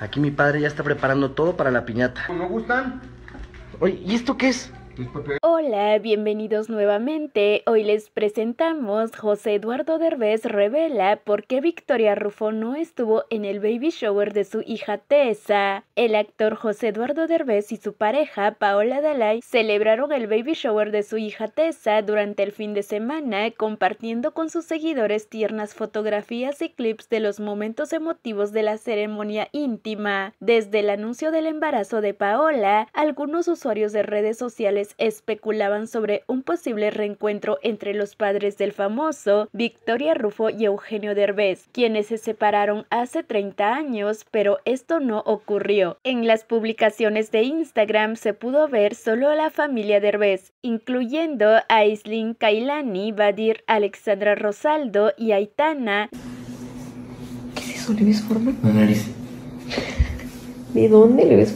Aquí mi padre ya está preparando todo para la piñata. Pues, ¿No gustan? Oye, ¿y esto qué es? Pues, Hola, bienvenidos nuevamente. Hoy les presentamos José Eduardo Derbez revela por qué Victoria Rufo no estuvo en el baby shower de su hija Tessa. El actor José Eduardo Derbez y su pareja Paola Dalai celebraron el baby shower de su hija Tessa durante el fin de semana, compartiendo con sus seguidores tiernas fotografías y clips de los momentos emotivos de la ceremonia íntima. Desde el anuncio del embarazo de Paola, algunos usuarios de redes sociales especulaban sobre un posible reencuentro entre los padres del famoso Victoria Rufo y Eugenio Derbez, quienes se separaron hace 30 años, pero esto no ocurrió. En las publicaciones de Instagram se pudo ver solo a la familia Derbez, incluyendo a Islin Kailani, Badir Alexandra Rosaldo y Aitana. ¿Qué es eso? ¿Le ves ¿De dónde le ves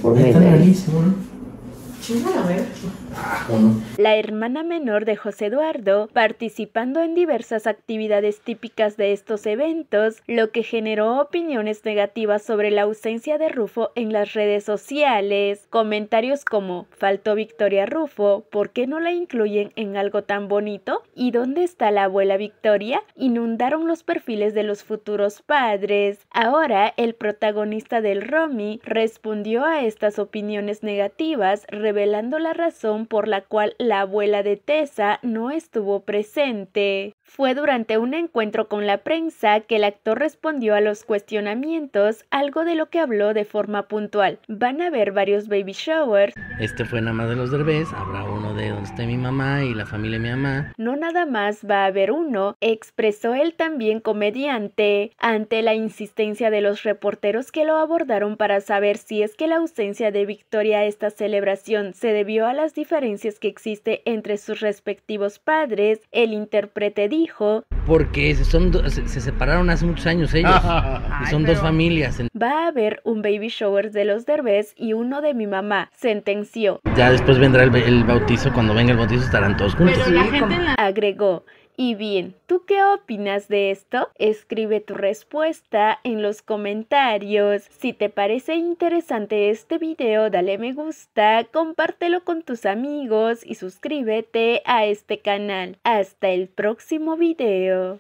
la hermana menor de José Eduardo, participando en diversas actividades típicas de estos eventos, lo que generó opiniones negativas sobre la ausencia de Rufo en las redes sociales, comentarios como faltó Victoria Rufo, ¿por qué no la incluyen en algo tan bonito? ¿Y dónde está la abuela Victoria? Inundaron los perfiles de los futuros padres. Ahora el protagonista del Romi respondió a estas opiniones negativas, revelando la razón por la cual la abuela de Tessa no estuvo presente. Fue durante un encuentro con la prensa que el actor respondió a los cuestionamientos, algo de lo que habló de forma puntual. Van a haber varios baby showers. Este fue nada más de los derbés, habrá uno de donde esté mi mamá y la familia de mi mamá. No nada más va a haber uno, expresó él también comediante, ante la insistencia de los reporteros que lo abordaron para saber si es que la ausencia de Victoria a esta celebración se debió a las diferencias que existe entre sus respectivos padres, el intérprete dijo... Porque son se, separaron hace muchos años ellos. y son dos familias. Va a haber un baby shower de los Derbez y uno de mi mamá, sentenció. Ya después vendrá el, bautizo, cuando venga el bautizo estarán todos juntos. Pero la gente Agregó, y bien, ¿tú qué opinas de esto? Escribe tu respuesta en los comentarios. Si te parece interesante este video, dale me gusta, compártelo con tus amigos y suscríbete a este canal. Hasta el próximo video.